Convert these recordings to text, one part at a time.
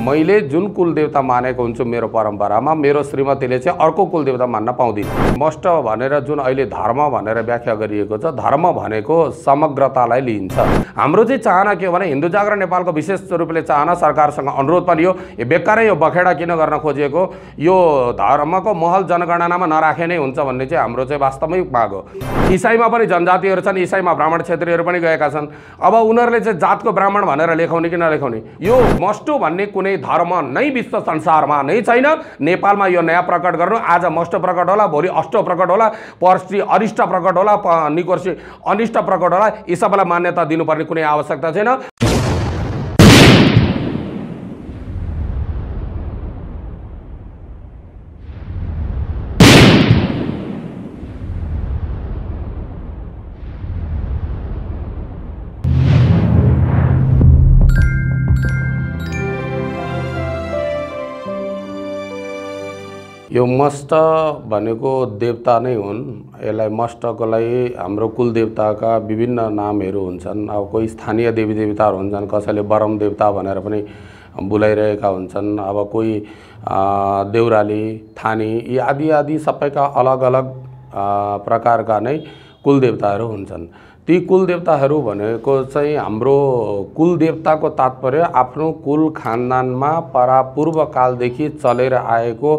मैले जुन कुलदेवता मानेको हुन्छु मेरो परम्परामा मेरो श्रीमतीले चाहिँ अर्को कुलदेवता मान्न पाउँदिन मष्ट भनेर जुन अहिले धर्म भनेर व्याख्या गरिएको छ धर्म भनेको समग्रतालाई लिइन्छ हाम्रो चाहिँ चाहना के हो भने हिन्दू जागरण नेपालको विशेष रूपले चाहना सरकारसँग अनुरोध पनि हो यो बेकारै यो बखेडा किन गर्न खोजिएको यो धर्मको महल जनगणनामा नराखे नै हुन्छ भन्ने चाहिँ हाम्रो चाहिँ वास्तवमै माग हो इसाईमा पनि जनजातिहरू छन् इसाईमा ब्राह्मण क्षेत्रीहरू पनि गएका छन् अब उनीहरूले चाहिँ जातको ब्राह्मण भनेर लेखाउने कि नलेखाउने यो मस्टु भन्ने कुनै कुनै धर्म नै विश्व संसारमा नै छैन नेपालमा यो नयाँ प्रकट गर्नु आज मष्ट प्रकट होला भोलि अष्ट प्रकट होला पर्सि अरिष्ट प्रकट होला निकोर्सी अनिष्ट प्रकट होला यी सबैलाई मान्यता दिनुपर्ने कुनै आवश्यकता छैन यो मष्ट भनेको देवता नै हुन् यसलाई मष्टको लागि हाम्रो कुलदेवताका विभिन्न नामहरू हुन्छन् अब कोही स्थानीय देवी देवताहरू हुन्छन् कसैले बरम देवता भनेर पनि बोलाइरहेका हुन्छन् अब कोही देउराली थानी यी आदि आदि सबैका अलग अलग प्रकारका नै कुलदेवताहरू हुन्छन् ती कुलदेवताहरू भनेको चाहिँ हाम्रो कुलदेवताको तात्पर्य आफ्नो कुल खानदानमा परापूर्व कालदेखि चलेर आएको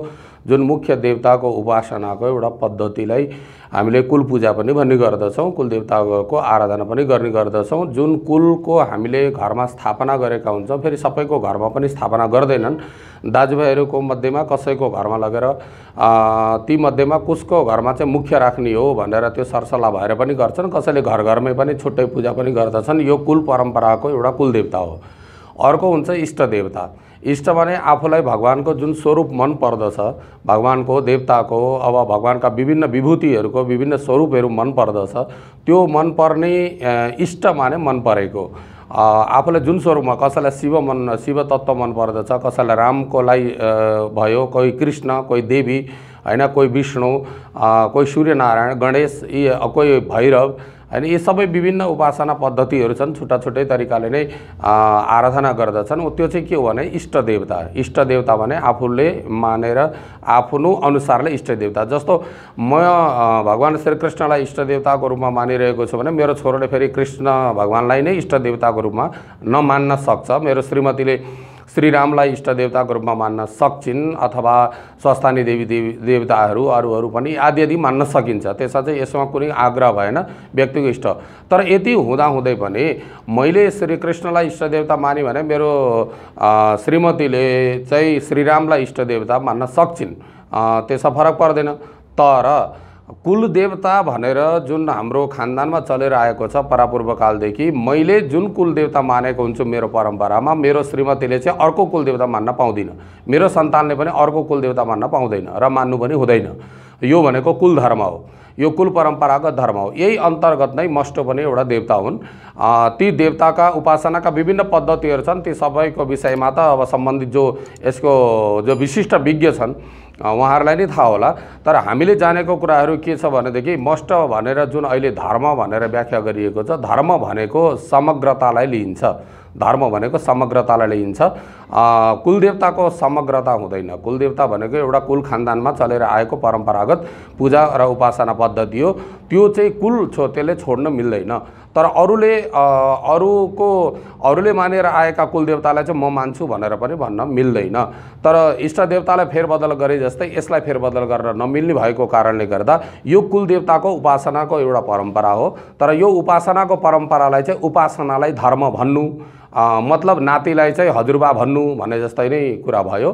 जुन मुख्य देवताको उपासनाको एउटा पद्धतिलाई हामीले कुल पूजा पनि भन्ने गर्दछौँ कुल देवताको आराधना पनि गर्ने गर्दछौँ जुन कुलको हामीले घरमा स्थापना गरेका हुन्छौँ फेरि सबैको घरमा पनि स्थापना गर्दैनन् दाजुभाइहरूको मध्येमा कसैको घरमा लगेर ती मध्येमा कसको घरमा चाहिँ मुख्य राख्ने हो भनेर त्यो सरसल्लाह भएर पनि गर्छन् कसैले घर घरमै पनि छुट्टै पूजा पनि गर्दछन् यो कुल परम्पराको एउटा कुलदेवता हो अर्को हुन्छ इष्ट देवता इष्ट भने आफूलाई भगवान्को जुन स्वरूप मन पर्दछ भगवान्को देवताको अब भगवान्का विभिन्न विभूतिहरूको विभिन्न स्वरूपहरू मन पर्दछ त्यो मन पर्ने इष्ट माने मन परेको आफूलाई जुन स्वरूपमा कसैलाई शिव मन शिव तत्त्व मन पर्दछ कसैलाई रामको लागि भयो कोही कृष्ण कोही देवी होइन कोही विष्णु कोही सूर्यनारायण गणेश यी कोही भैरव होइन यी सबै विभिन्न उपासना पद्धतिहरू छन् छुट्टा छुट्टै तरिकाले नै आराधना गर्दछन् त्यो चाहिँ के हो भने इष्ट देवता इष्ट देवता भने आफूले मानेर आफ्नो अनुसारले इष्ट देवता जस्तो म भगवान् श्रीकृष्णलाई देवताको रूपमा मानिरहेको छु भने मेरो छोरोले फेरि कृष्ण भगवान्लाई नै इष्ट देवताको रूपमा नमान्न सक्छ मेरो श्रीमतीले श्रीरामलाई इष्टदेवताको रूपमा मान्न सक्छिन् अथवा स्वस्थानी देवी देवी देवताहरू अरू अरू पनि आदि आदि मान्न सकिन्छ त्यसमा चाहिँ यसमा कुनै आग्रह भएन व्यक्तिको इष्ट तर यति हुँदाहुँदै पनि मैले श्रीकृष्णलाई इष्टदेवता माने भने मेरो श्रीमतीले चाहिँ श्रीरामलाई इष्टदेवता मान्न सक्छिन् त्यसमा फरक पर्दैन तर कुलदेवता भनेर जुन हाम्रो खानदानमा चलेर आएको छ परापूर्वकालदेखि मैले जुन कुलदेवता मानेको हुन्छु मेरो परम्परामा मेरो श्रीमतीले चाहिँ अर्को कुलदेवता मान्न पाउँदिन मेरो सन्तानले पनि अर्को कुलदेवता मान्न पाउँदैन र मान्नु पनि हुँदैन यो भनेको कुल धर्म हो यो कुल परम्परागत धर्म हो यही अन्तर्गत नै मष्टो पनि एउटा देवता हुन् ती देवताका उपासनाका विभिन्न पद्धतिहरू छन् ती सबैको विषयमा त अब सम्बन्धित जो यसको जो विशिष्ट विज्ञ छन् उहाँहरूलाई नै थाहा होला तर हामीले जानेको कुराहरू के छ भनेदेखि मस्ट भनेर जुन अहिले धर्म भनेर व्याख्या गरिएको छ धर्म भनेको समग्रतालाई लिइन्छ धर्म भनेको समग्रतालाई लिइन्छ कुलदेवताको समग्रता हुँदैन कुलदेवता भनेको एउटा कुल खानदानमा चलेर आएको परम्परागत पूजा र उपासना पद्धति हो त्यो चाहिँ कुल छो त्यसले छोड्न मिल्दैन तर अरूले अरूको अरूले मानेर आएका कुलदेवतालाई चाहिँ म मान्छु भनेर पनि भन्न मिल्दैन तर इष्टदेवतालाई फेरबदल गरे जस्तै यसलाई फेरबदल गरेर नमिल्ने भएको कारणले गर्दा यो कुलदेवताको उपासनाको एउटा परम्परा हो तर यो उपासनाको परम्परालाई चाहिँ उपासनालाई धर्म भन्नु मतलब नातिलाई चाहिँ हजुरबा भन्नु भन्ने जस्तै नै कुरा भयो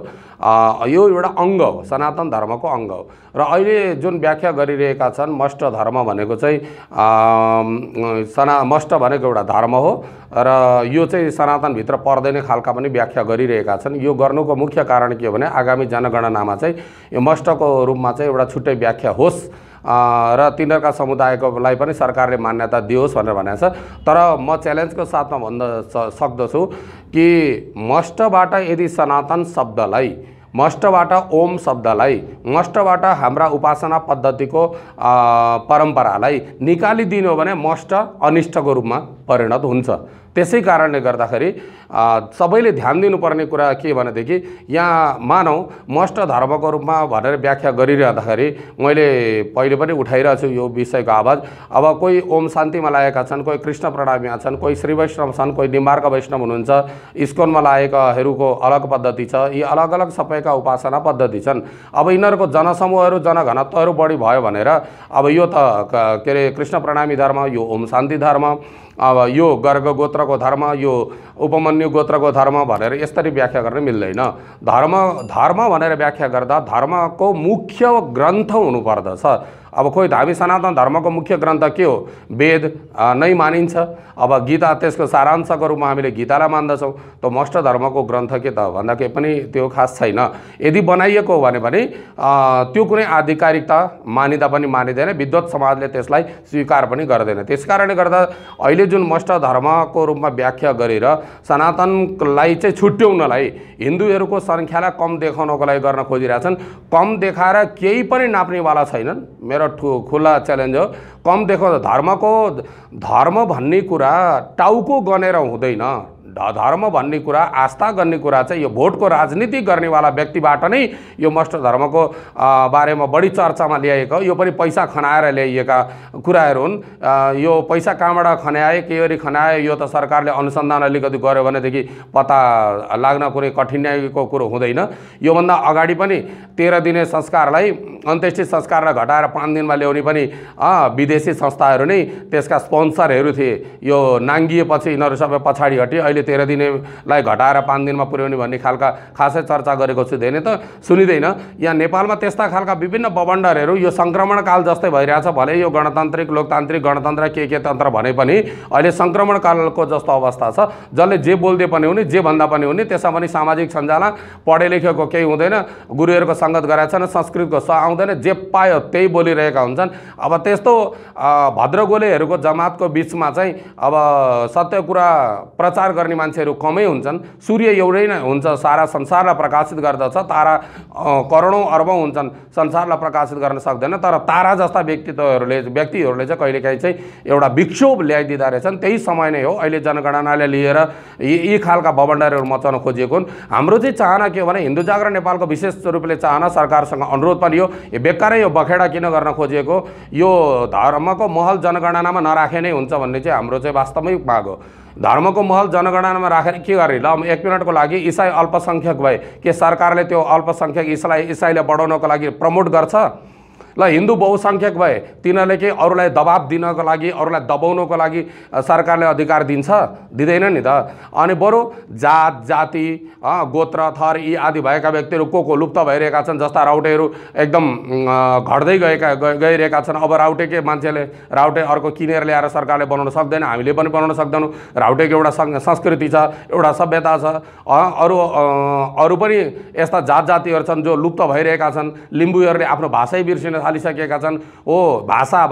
यो एउटा अङ्ग हो सनातन धर्मको अङ्ग हो र अहिले जुन व्याख्या गरिरहेका छन् मष्ट धर्म भनेको चाहिँ सना मष्ट भनेको एउटा धर्म हो र यो चाहिँ सनातनभित्र पर्दैन खालका पनि व्याख्या गरिरहेका छन् यो गर्नुको मुख्य कारण के हो भने आगामी जनगणनामा चाहिँ यो मष्टको रूपमा चाहिँ एउटा छुट्टै व्याख्या होस् र तिनीहरूका समुदायकोलाई पनि सरकारले मान्यता दियोस् भनेर भनेको छ तर म च्यालेन्जको साथमा भन्न सक्दछु कि मष्टबाट यदि सनातन शब्दलाई मष्टबाट ओम शब्दलाई मष्टबाट हाम्रा उपासना पद्धतिको परम्परालाई निकालिदिनु हो भने मष्ट अनिष्टको रूपमा परिणत हुन्छ त्यसै कारणले गर्दाखेरि सबैले ध्यान दिनुपर्ने कुरा के भनेदेखि यहाँ मानौ मष्ट धर्मको रूपमा भनेर व्याख्या गरिरहँदाखेरि मैले पहिले पनि उठाइरहेछु यो विषयको आवाज अब कोही ओम शान्तिमा लागेका छन् कोही कृष्ण प्रणामीमा छन् कोही श्री वैष्णव छन् कोही निम्बार्क वैष्णव हुनुहुन्छ इस्कोनमा लागेकाहरूको अलग पद्धति छ यी अलग अलग सबैका उपासना पद्धति छन् अब यिनीहरूको जनसमूहहरू जनघनत्वहरू बढी भयो भनेर अब यो त के अरे कृष्ण प्रणामी धर्म यो ओम शान्ति धर्म अब यो गर्ग गोत्रको धर्म यो उपमन्यु गोत्रको धर्म भनेर यसरी व्याख्या गर्न मिल्दैन धर्म धर्म भनेर व्याख्या गर्दा धर्मको मुख्य ग्रन्थ हुनुपर्दछ अब खोइ धामी सनातन धर्मको मुख्य ग्रन्थ के हो वेद नै मानिन्छ अब गीता त्यसको सारांशको रूपमा हामीले गीतालाई मान्दछौँ त मष्ट धर्मको ग्रन्थ के त भन्दा केही पनि त्यो खास छैन यदि बनाइएको हो भने त्यो कुनै आधिकारिकता मानिँदा पनि मानिँदैन विद्वत समाजले त्यसलाई स्वीकार पनि गर्दैन त्यस कारणले गर्दा अहिले जुन मष्ट धर्मको रूपमा व्याख्या गरेर सनातनलाई चाहिँ छुट्याउनलाई हिन्दूहरूको सङ्ख्यालाई कम देखाउनको लागि गर्न खोजिरहेछन् कम देखाएर केही पनि नाप्नेवाला छैनन् मेरो मेरो खुला च्यालेन्ज हो कम देख धर्मको धर्म भन्ने कुरा टाउको गनेर हुँदैन धर्म भन्ने कुरा आस्था गर्ने कुरा चाहिँ यो भोटको राजनीति गर्नेवाला व्यक्तिबाट नै यो मष्ट धर्मको बारेमा बढी चर्चामा ल्याएको यो पनि पैसा खनाएर ल्याइएका कुराहरू हुन् यो पैसा कहाँबाट खनाए के गरी खनाए यो त सरकारले अनुसन्धान अलिकति गर्यो भनेदेखि पत्ता लाग्न कुनै कठिनाइको कुरो हुँदैन योभन्दा अगाडि पनि तेह्र दिने संस्कारलाई अन्त्येष्टि संस्कारलाई घटाएर पाँच दिनमा ल्याउने पनि विदेशी संस्थाहरू नै त्यसका स्पोन्सरहरू थिए यो नाङ्गिएपछि यिनीहरू सबै पछाडि हटे अहिले तेह्र दिनेलाई घटाएर पाँच दिनमा पुर्याउने भन्ने खालका खासै चर्चा गरेको छु धेरै त सुनिँदैन यहाँ नेपालमा त्यस्ता खालका विभिन्न बबन्डरहरू यो सङ्क्रमणकाल जस्तै भइरहेछ भले यो गणतान्त्रिक लोकतान्त्रिक गणतन्त्र के के तन्त्र भने पनि अहिले सङ्क्रमणकालको जस्तो अवस्था छ जसले जे बोल्दै पनि हुने जे भन्दा पनि हुने त्यसमा पनि सामाजिक सञ्जाल पढे लेखेको केही हुँदैन गुरुहरूको सङ्गत गराएको छैन संस्कृतको स आउँदैन जे पायो त्यही बोलिरहेका हुन्छन् अब त्यस्तो भद्रगोलेहरूको जमातको बिचमा चाहिँ अब सत्य कुरा प्रचार गर्ने गर्ने मान्छेहरू कमै हुन्छन् सूर्य एउटै नै हुन्छ सारा संसारलाई प्रकाशित गर्दछ तारा करोडौँ अर्बौँ हुन्छन् संसारलाई प्रकाशित गर्न सक्दैन तर तारा जस्ता व्यक्तित्वहरूले व्यक्तिहरूले चाहिँ कहिलेकाहीँ चाहिँ एउटा विक्षोभ ल्याइदिँदो रहेछन् त्यही समय नै हो अहिले जनगणनाले लिएर यी यी खालका भवण्डारीहरू मचाउन खोजिएको हुन् हाम्रो चाहिँ चाहना के हो भने हिन्दू जागरण नेपालको विशेष रूपले चाहना सरकारसँग अनुरोध पनि हो यो बेकारै यो बखेडा किन गर्न खोजिएको यो धर्मको महल जनगणनामा नराखे नै हुन्छ भन्ने चाहिँ हाम्रो चाहिँ वास्तविक माग हो धर्मको महल जनगणनामा राखेर के गर्ने ल एक मिनटको लागि इसाई अल्पसङ्ख्यक भए के सरकारले त्यो अल्पसङ्ख्यक इसाई इसाईले बढाउनको लागि प्रमोट गर्छ ल हिन्दू बहुसङ्ख्यक भए तिनीहरूले के अरूलाई दबाब दिनको लागि अरूलाई दबाउनको लागि सरकारले अधिकार दिन्छ दिँदैन नि त अनि बरु जात जाति गोत्र थर यी आदि भएका व्यक्तिहरू को को लुप्त भइरहेका छन् जस्ता राउटेहरू एकदम घट्दै गएका गइरहेका छन् अब राउटे के मान्छेले राउटे अर्को किनेर ल्याएर सरकारले बनाउन सक्दैन हामीले पनि बनाउन सक्दैनौँ राउटेको एउटा संस्कृति छ एउटा सभ्यता छ अरू अरू पनि यस्ता जात जातिहरू छन् जो लुप्त भइरहेका छन् लिम्बूहरूले आफ्नो भाषै बिर्सिन थालिसकेका छन् ओ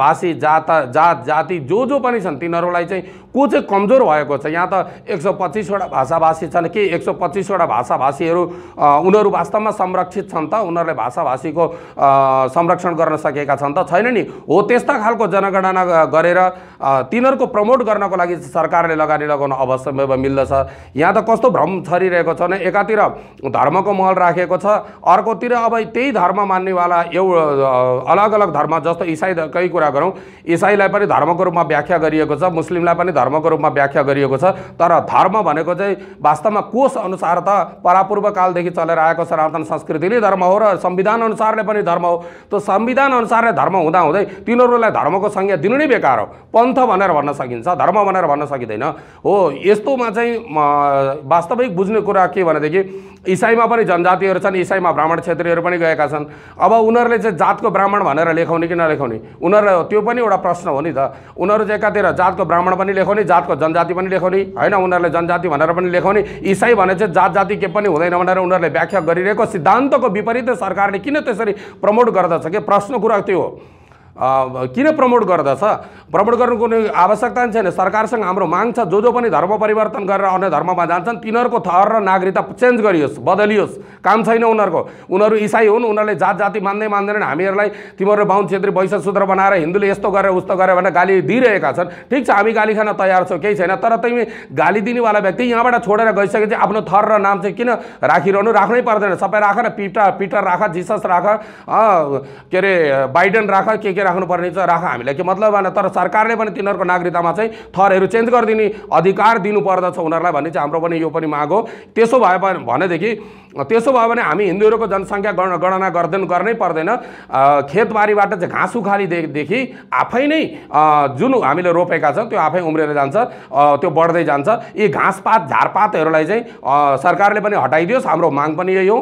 भाषी जात जात जाति जो जो पनि छन् तिनीहरूलाई चाहिँ को चाहिँ कमजोर भएको छ यहाँ त एक सौ पच्चिसवटा भाषाभाषी छन् कि एक सौ पच्चिसवटा भाषाभाषीहरू उनीहरू वास्तवमा संरक्षित छन् त उनीहरूले भाषाभाषीको संरक्षण गर्न सकेका छन् त छैन नि हो त्यस्ता खालको जनगणना गरेर तिनीहरूको प्रमोट गर्नको लागि सरकारले लगानी लगाउन अवश्य मिल्दछ यहाँ त कस्तो भ्रम छरिरहेको छ भने एकातिर धर्मको महल राखेको छ अर्कोतिर अब त्यही धर्म मान्नेवाला एउ अलग अलग धर्म जस्तो इसाईकै कुरा गरौँ इसाईलाई पनि धर्मको रूपमा व्याख्या गरिएको छ मुस्लिमलाई पनि धर्मको रूपमा व्याख्या गरिएको छ तर धर्म भनेको चाहिँ वास्तवमा कोष अनुसार त परापूर्व कालदेखि चलेर आएको सनातन संस्कृति संस्कृतिले धर्म हो र संविधान अनुसारले पनि धर्म हो त्यो संविधान अनुसारले धर्म हुँदा हुँदै तिनीहरूलाई धर्मको संज्ञा दिनु नै बेकार हो पन्थ भनेर भन्न सकिन्छ धर्म भनेर भन्न सकिँदैन हो यस्तोमा चाहिँ वास्तविक बुझ्ने कुरा के भनेदेखि इसाईमा पनि जनजातिहरू छन् इसाईमा ब्राह्मण क्षेत्रीहरू पनि गएका छन् अब उनीहरूले चाहिँ जातको ब्राह्मण भनेर लेखाउने कि नलेखाउने उनीहरूलाई त्यो पनि एउटा प्रश्न हो नि त उनीहरू चाहिँ एकातिर जातको ब्राह्मण पनि लेखाउने लेखाउने जातको जनजाति पनि लेखाउने होइन उनीहरूले जनजाति भनेर पनि लेखाउने इसाई भने चाहिँ जात जाति के पनि हुँदैन भनेर उनीहरूले व्याख्या गरिरहेको सिद्धान्तको विपरीत सरकारले किन त्यसरी प्रमोट गर्दछ कि प्रश्न कुरा त्यो हो किन प्रमोट गर्दछ प्रमोट गर्नु कुनै आवश्यकता छैन सरकारसँग हाम्रो माग छ जो जो पनि धर्म परिवर्तन गरेर अन्य धर्ममा जान्छन् तिनीहरूको थर र नागरिकता चेन्ज गरियोस् बदलियोस् काम छैन उनीहरूको उनीहरू इसाई हुन् उनीहरूले जात जाति मान्दै मान्दैनन् हामीहरूलाई तिमीहरू बाहुन छेत्री वैश्य सूत्र बनाएर हिन्दूले यस्तो गरेर उस्तो गरेर भनेर गाली दिइरहेका छन् ठिक छ हामी गाली खान तयार छौँ केही छैन तर तिमी गाली दिनेवाला व्यक्ति यहाँबाट छोडेर गइसकेपछि आफ्नो थर र नाम चाहिँ किन राखिरहनु राख्नै पर्दैन सबै राख न पिटर पिटर राख जिसस राख के अरे बाइडन राख के के राख्नुपर्ने छ राख हामीलाई के मतलब भएन तर सरकारले पनि तिनीहरूको नागरिकतामा चाहिँ थरहरू चेन्ज गरिदिने अधिकार दिनुपर्दछ उनीहरूलाई भन्ने चाहिँ हाम्रो पनि यो पनि माग हो त्यसो भए भनेदेखि त्यसो भयो भने हामी हिन्दूहरूको जनसङ्ख्या गण गणना गर्दैन गर्नै पर्दैन खेतबारीबाट चाहिँ घाँस उखालीदेखि आफै नै जुन हामीले रोपेका छौँ त्यो आफै उम्रेर जान्छ त्यो बढ्दै जान्छ यी घाँसपात झारपातहरूलाई चाहिँ सरकारले पनि हटाइदियोस् हाम्रो माग पनि यही हो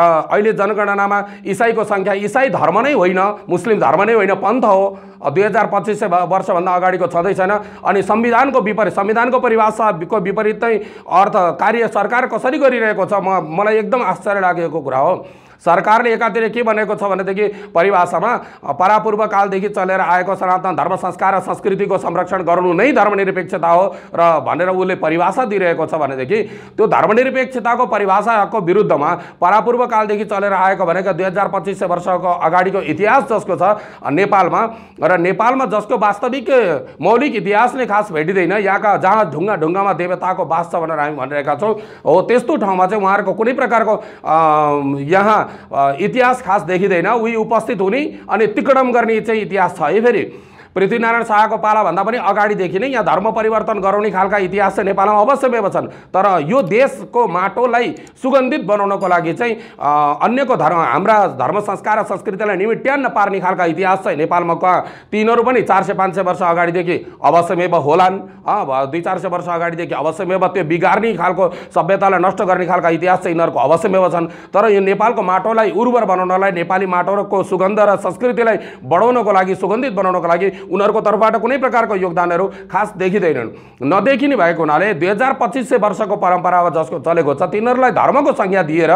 र अहिले जनगणनामा इसाईको सङ्ख्या इसाई धर्म नै होइन मुस्लिम धर्म नै होइन पन्थ हो दुई हजार पच्चिस वर्षभन्दा अगाडिको छँदै छैन अनि संविधानको विपरीत संविधानको परिभाषाको विपरीत चाहिँ अर्थ कार्य सरकार कसरी गरिरहेको छ म मलाई एकदम आश्चर्य लागेको कुरा हो सरकारले एकातिर के भनेको छ भनेदेखि परिभाषामा परापूर्व कालदेखि चलेर आएको सनातन धर्म संस्कार र संस्कृतिको संरक्षण गर्नु नै धर्मनिरपेक्षता हो र भनेर उसले परिभाषा दिइरहेको छ भनेदेखि त्यो धर्मनिरपेक्षताको परिभाषाको विरुद्धमा परापूर्व कालदेखि चलेर आएको भनेको दुई हजार पच्चिस सय वर्षको अगाडिको इतिहास जसको छ नेपालमा र नेपालमा जसको वास्तविक मौलिक इतिहासले खास भेटिँदैन यहाँका जहाँ ढुङ्गा ढुङ्गामा देवताको बास छ भनेर हामी भनिरहेका छौँ हो त्यस्तो ठाउँमा चाहिँ उहाँहरूको कुनै प्रकारको यहाँ इतिहास खास देखिँदैन उही उपस्थित हुने अनि तिकडम गर्ने चाहिँ इतिहास छ है फेरि पृथ्वीनारायण शाहको पालाभन्दा पनि अगाडिदेखि नै यहाँ धर्म परिवर्तन गराउने खालका इतिहास चाहिँ नेपालमा अवश्यमेव छन् तर यो देशको माटोलाई सुगन्धित बनाउनको लागि चाहिँ अन्यको धर्म हाम्रा धर्म संस्कार र संस्कृतिलाई निमिट्यान्न पार्ने खालका इतिहास चाहिँ नेपालमा तिनीहरू पनि चार सय पाँच सय वर्ष अगाडिदेखि अवश्यमेव होलान् दुई चार सय वर्ष अगाडिदेखि अवश्यमेव त्यो बिगार्ने खालको सभ्यतालाई नष्ट गर्ने खालका इतिहास चाहिँ यिनीहरूको अवश्यमेव छन् तर यो नेपालको माटोलाई उर्वर बनाउनलाई नेपाली माटोको सुगन्ध र संस्कृतिलाई बढाउनको लागि सुगन्धित बनाउनको लागि उनीहरूको तर्फबाट कुनै प्रकारको योगदानहरू खास देखिँदैनन् नदेखिने भएको हुनाले दुई हजार पच्चिस सय वर्षको परम्परा जसको चलेको छ तिनीहरूलाई धर्मको संज्ञा दिएर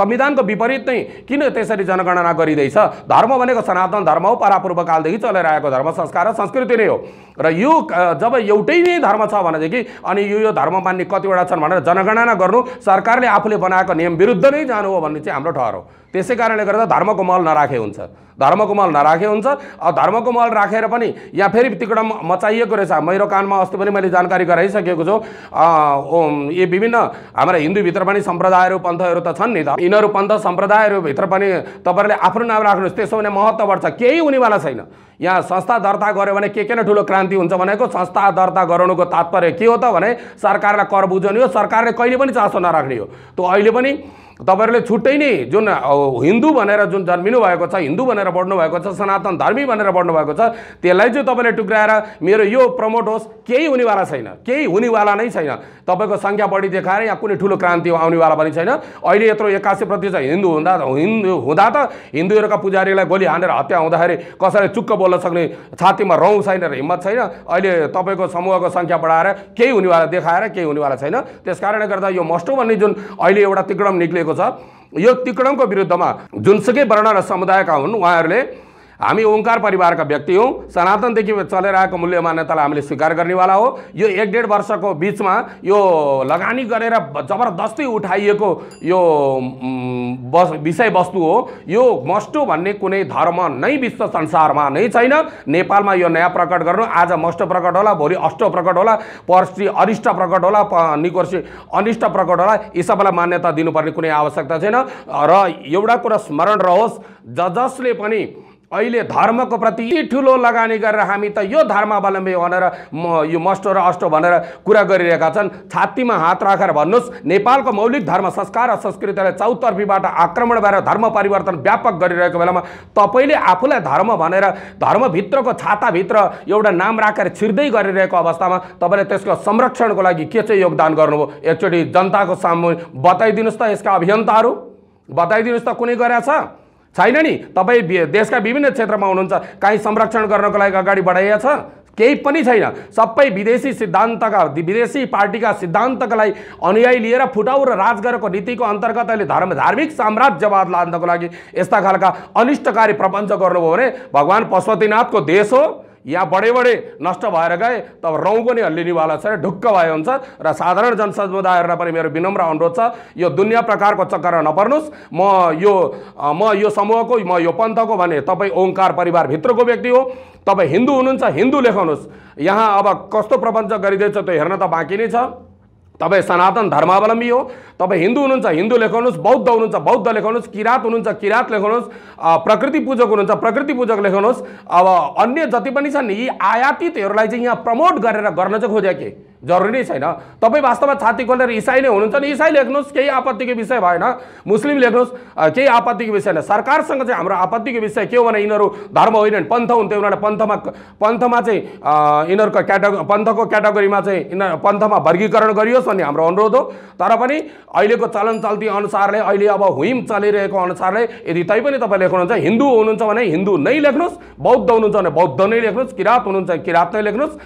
संविधानको विपरीत नै किन त्यसरी जनगणना गरिँदैछ धर्म भनेको सनातन धर्म हो परापूर्वकालदेखि चलेर आएको धर्म संस्कार र संस्कृति नै हो र यो जब एउटै नै धर्म छ भनेदेखि अनि यो यो धर्म मान्ने कतिवटा छन् भनेर जनगणना गर्नु सरकारले आफूले बनाएको नियम विरुद्ध नै जानु हो भन्ने चाहिँ हाम्रो ठहर हो त्यसै कारणले गर्दा धर्मको मल नराखे हुन्छ धर्मको मल नराखे हुन्छ धर्मको मल राखेर पनि यहाँ फेरि तिकड मचाइएको रहेछ मेरो कानमा अस्ति पनि मैले जानकारी गराइसकेको छु यी विभिन्न हाम्रा हिन्दूभित्र पनि सम्प्रदायहरू पन्थहरू त छन् नि त यिनीहरू पन्थ सम्प्रदायहरूभित्र पनि तपाईँहरूले आफ्नो नाम राख्नुहोस् त्यसो भने महत्त्व बढ्छ केही हुनेवाला छैन यहाँ संस्था दर्ता गऱ्यो भने के के नै ठुलो क्रान्ति हुन्छ भनेको संस्था दर्ता गराउनुको तात्पर्य के हो त भने सरकारलाई कर बुझाउने हो सरकारले कहिले पनि चासो नराख्ने हो त अहिले पनि तपाईँहरूले छुट्टै नै जुन हिन्दू भनेर जुन जन्मिनु भएको छ हिन्दू भनेर बढ्नु भएको छ सनातन धर्मी भनेर बढ्नु भएको छ त्यसलाई चाहिँ तपाईँले टुक्राएर मेरो यो प्रमोट होस् केही हुनेवाला छैन केही हुनेवाला नै छैन तपाईँको सङ्ख्या बढी देखाएर यहाँ कुनै ठुलो क्रान्ति आउनेवाला पनि छैन अहिले यत्रो एक्कासी प्रतिशत हिन्दू हुँदा हिन्दू हुँदा त हिन्दूहरूका पुजारीलाई गोली हानेर हत्या हुँदाखेरि कसैले चुक्क बोल्न सक्ने छातीमा रौँ छैन र हिम्मत छैन अहिले तपाईँको समूहको सङ्ख्या बढाएर केही हुनेवाला देखाएर केही हुनेवाला छैन त्यस कारणले गर्दा यो मस्टो भन्ने जुन अहिले एउटा तिक्रम निक्लिएको छ यो तिकडमको विरुद्धमा जुनसुकै वर्ण र समुदायका हुन् उहाँहरूले हामी ओङ्कार परिवारका व्यक्ति हौँ सनातनदेखि चलेर आएको मूल्य मान्यतालाई हामीले स्वीकार गर्नेवाला हो यो एक डेढ वर्षको बिचमा यो लगानी गरेर जबरजस्ती उठाइएको यो बस विषयवस्तु हो यो मस्टो भन्ने कुनै धर्म नै विश्व संसारमा नै छैन नेपालमा यो नयाँ प्रकट गर्नु आज मस्टो प्रकट होला भोलि अष्टो प्रकट होला पर्सि अरिष्ट प्रकट होला प निकोर्सी अनिष्ट प्रकट होला यी सबैलाई मान्यता दिनुपर्ने कुनै आवश्यकता छैन र एउटा कुरा स्मरण रहोस् ज जसले पनि अहिले धर्मको प्रति ठुलो लगानी गरेर हामी त यो धर्मावलम्बी भनेर म यो मस्टो र अष्टो भनेर कुरा गरिरहेका छन् छातीमा हात राखेर भन्नुहोस् नेपालको मौलिक धर्म संस्कार र संस्कृतिलाई चौतर्फीबाट आक्रमण भएर धर्म परिवर्तन व्यापक गरिरहेको बेलामा तपाईँले आफूलाई धर्म भनेर धर्मभित्रको छाताभित्र एउटा नाम राखेर छिर्दै गरिरहेको अवस्थामा तपाईँले त्यसको संरक्षणको लागि के चाहिँ योगदान गर्नुभयो एकचोटि जनताको सामु बताइदिनुहोस् त यसका अभियन्ताहरू बताइदिनुहोस् त कुनै गरेछ छैन नि तपाईँ देशका विभिन्न क्षेत्रमा हुनुहुन्छ काहीँ संरक्षण गर्नको लागि अगाडि बढाइएको छ केही पनि छैन सबै विदेशी सिद्धान्तका विदेशी पार्टीका सिद्धान्तकालाई अनुयायी लिएर फुटाउ र राज गरेको नीतिको अन्तर्गत अहिले धर्म धार्मिक साम्राज्यवाद लानको लागि यस्ता खालका अनिष्टकारी प्रपञ्च गर्नुभयो भने भगवान् पशुपतिनाथको देश हो या बढे बढे नष्ट भएर गए तब रौँ पनि हल्लिनेवाला छ ढुक्क भए हुन्छ र साधारण जनसमुदायहरूलाई पनि मेरो विनम्र अनुरोध छ यो दुनियाँ प्रकारको चक्कर नपर्नुहोस् म यो म यो समूहको म यो पन्थको भने तपाईँ ओङ्कार परिवारभित्रको व्यक्ति हो तपाईँ हिन्दू हुनुहुन्छ हिन्दू लेखाउनुहोस् यहाँ अब कस्तो प्रपञ्च गरिँदैछ त्यो हेर्न त बाँकी नै छ तपाईँ सनातन धर्मावलम्बी हो तपाईँ हिन्दू हुनुहुन्छ हिन्दू लेखाउनुहोस् बौद्ध हुनुहुन्छ बौद्ध लेखाउनुहोस् किरात हुनुहुन्छ किरात लेखाउनुहोस् प्रकृति पूजक हुनुहुन्छ प्रकृति पूजक लेखाउनुहोस् अब अन्य जति पनि छन् यी आयातितहरूलाई चाहिँ यहाँ प्रमोट गरेर गर्न चाहिँ खोजेको के जरुरी छैन तपाईँ वास्तवमा छाती खोलेर इसाई नै हुनुहुन्छ नि इसाई लेख्नुहोस् केही आपत्तिको विषय भएन मुस्लिम लेख्नुहोस् केही आपत्तिको विषय होइन सरकारसँग चाहिँ हाम्रो आपत्तिको विषय के हो भने यिनीहरू धर्म होइन पन्थ हुन्थ्यो उनीहरूले पन्थमा पन्थमा चाहिँ यिनीहरूको क्याटो पन्थको क्याटेगोरीमा चाहिँ यिनीहरू पन्थमा वर्गीकरण गरियोस् भन्ने हाम्रो अनुरोध हो तर पनि अहिलेको चलन चल्ती अनुसारले अहिले अब हुइम चलिरहेको अनुसारले यदि तै पनि तपाईँ लेख्नुहुन्छ हिन्दू हुनुहुन्छ भने हिन्दू नै लेख्नुहोस् बौद्ध हुनुहुन्छ भने बौद्ध नै लेख्नुहोस् किरात हुनुहुन्छ किराँत नै लेख्नुहोस्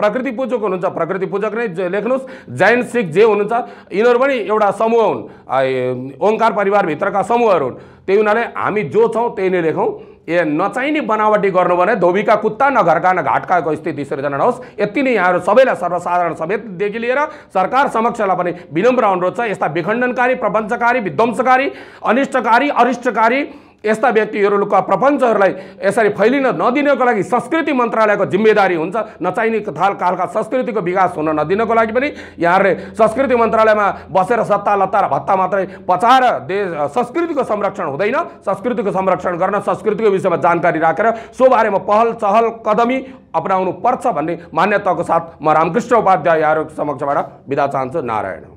प्रकृति पूजक हुनुहुन्छ हुनुहुन्छ प्रकृति पूजक नै लेख्नुहोस् जैन सिख जे हुनुहुन्छ यिनीहरू पनि एउटा समूह हुन् ओङ्कार परिवारभित्रका समूहहरू हुन् त्यही हुनाले हामी जो छौँ त्यही नै लेखौँ ए नचाहिने बनावटी गर्नु भने धोबीका कुत्ता न घरका न घाटकाको स्थिति सिर्जना नहोस् यति नै यहाँहरू सबैलाई सर्वसाधारण समेतदेखि लिएर सरकार समक्षलाई पनि विनम्र अनुरोध छ यस्ता विखण्डनकारी प्रपञ्चकारी विध्वंसकारी अनिष्टकारी अरिष्टकारी यस्ता व्यक्तिहरूको प्रपञ्चहरूलाई यसरी फैलिन नदिनको लागि संस्कृति मन्त्रालयको जिम्मेदारी हुन्छ नचाहिने थाल कालका संस्कृतिको विकास हुन नदिनको लागि पनि यहाँहरूले संस्कृति मन्त्रालयमा बसेर सत्ता लत्ता र भत्ता मात्रै पचाएर देश संस्कृतिको संरक्षण हुँदैन संस्कृतिको संरक्षण गर्न संस्कृतिको विषयमा जानकारी राखेर सोबारेमा पहल चहल कदमी अपनाउनु पर्छ भन्ने मान्यताको साथ म रामकृष्ण उपाध्याय यहाँहरू समक्षबाट बिदा चाहन्छु नारायण